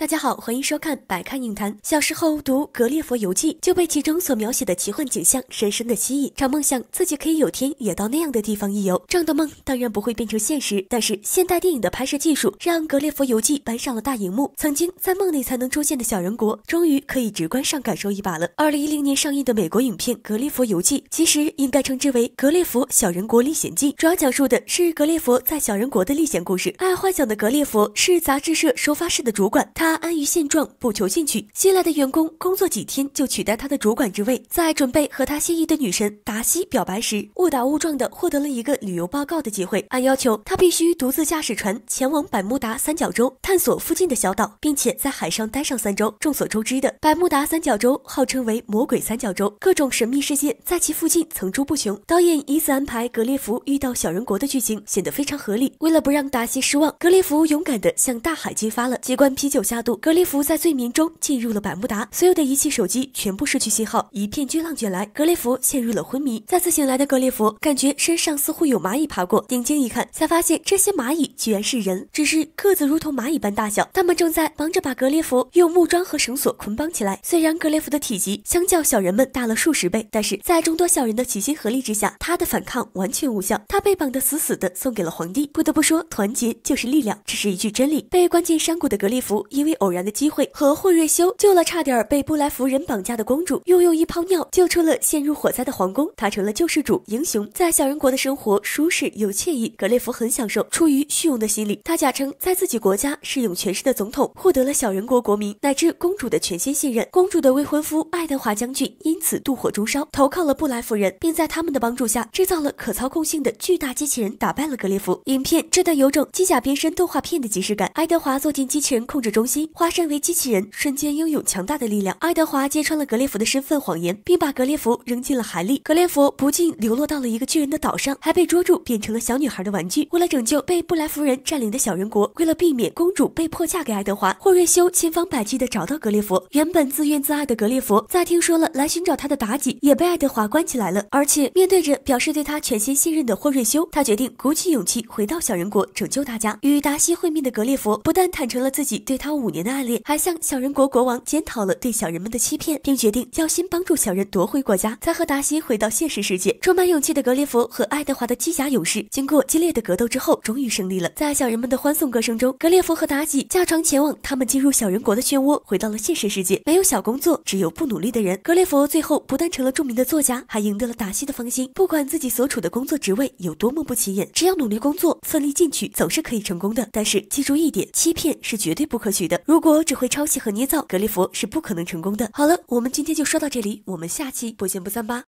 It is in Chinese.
大家好，欢迎收看百看影坛。小时候读《格列佛游记》，就被其中所描写的奇幻景象深深的吸引，常梦想自己可以有天也到那样的地方一游。这样的梦当然不会变成现实，但是现代电影的拍摄技术让《格列佛游记》搬上了大荧幕，曾经在梦里才能出现的小人国，终于可以直观上感受一把了。二零一零年上映的美国影片《格列佛游记》，其实应该称之为《格列佛小人国历险记》，主要讲述的是格列佛在小人国的历险故事。爱幻想的格列佛是杂志社收发室的主管，他。他安于现状，不求进取。新来的员工工作几天就取代他的主管之位。在准备和他心仪的女神达西表白时，误打误撞地获得了一个旅游报告的机会。按要求，他必须独自驾驶船前往百慕达三角洲，探索附近的小岛，并且在海上待上三周。众所周知的百慕达三角洲，号称为魔鬼三角洲，各种神秘事件在其附近层出不穷。导演以此安排格列佛遇到小人国的剧情，显得非常合理。为了不让达西失望，格列佛勇敢地向大海揭发了几罐啤酒下。格列佛在罪名中进入了百慕达，所有的仪器手机全部失去信号，一片巨浪卷来，格列佛陷入了昏迷。再次醒来的格列佛感觉身上似乎有蚂蚁爬过，定睛一看，才发现这些蚂蚁居然是人，只是个子如同蚂蚁般大小。他们正在忙着把格列佛用木桩和绳索捆绑起来。虽然格列佛的体积相较小人们大了数十倍，但是在众多小人的齐心合力之下，他的反抗完全无效。他被绑得死死的，送给了皇帝。不得不说，团结就是力量，这是一句真理。被关进山谷的格列佛因。为。被偶然的机会和霍瑞修救了差点被布莱福人绑架的公主，又用一泡尿救出了陷入火灾的皇宫，他成了救世主英雄。在小人国的生活舒适又惬意，格列佛很享受。出于虚荣的心理，他假称在自己国家是有权势的总统，获得了小人国国民乃至公主的全心信任。公主的未婚夫爱德华将军因此妒火中烧，投靠了布莱夫人，并在他们的帮助下制造了可操控性的巨大机器人，打败了格列佛。影片这段有种机甲变身动画片的即视感。爱德华坐进机器人控制中心。化身为机器人，瞬间拥有强大的力量。爱德华揭穿了格列佛的身份谎言，并把格列佛扔进了海里。格列佛不仅流落到了一个巨人的岛上，还被捉住变成了小女孩的玩具。为了拯救被布莱夫人占领的小人国，为了避免公主被迫嫁给爱德华，霍瑞修千方百计地找到格列佛。原本自怨自艾的格列佛，在听说了来寻找他的妲己也被爱德华关起来了。而且面对着表示对他全心信任的霍瑞修，他决定鼓起勇气回到小人国拯救大家。与达西会面的格列佛不但坦诚了自己对他无。五年的暗恋，还向小人国国王检讨了对小人们的欺骗，并决定要先帮助小人夺回国家，才和达西回到现实世界。充满勇气的格列佛和爱德华的机甲勇士，经过激烈的格斗之后，终于胜利了。在小人们的欢送歌声中，格列佛和达西驾船前往他们进入小人国的漩涡，回到了现实世界。没有小工作，只有不努力的人。格列佛最后不但成了著名的作家，还赢得了达西的芳心。不管自己所处的工作职位有多么不起眼，只要努力工作，奋力进取，总是可以成功的。但是记住一点，欺骗是绝对不可取的。如果只会抄袭和捏造，格列佛是不可能成功的。好了，我们今天就说到这里，我们下期不见不散吧。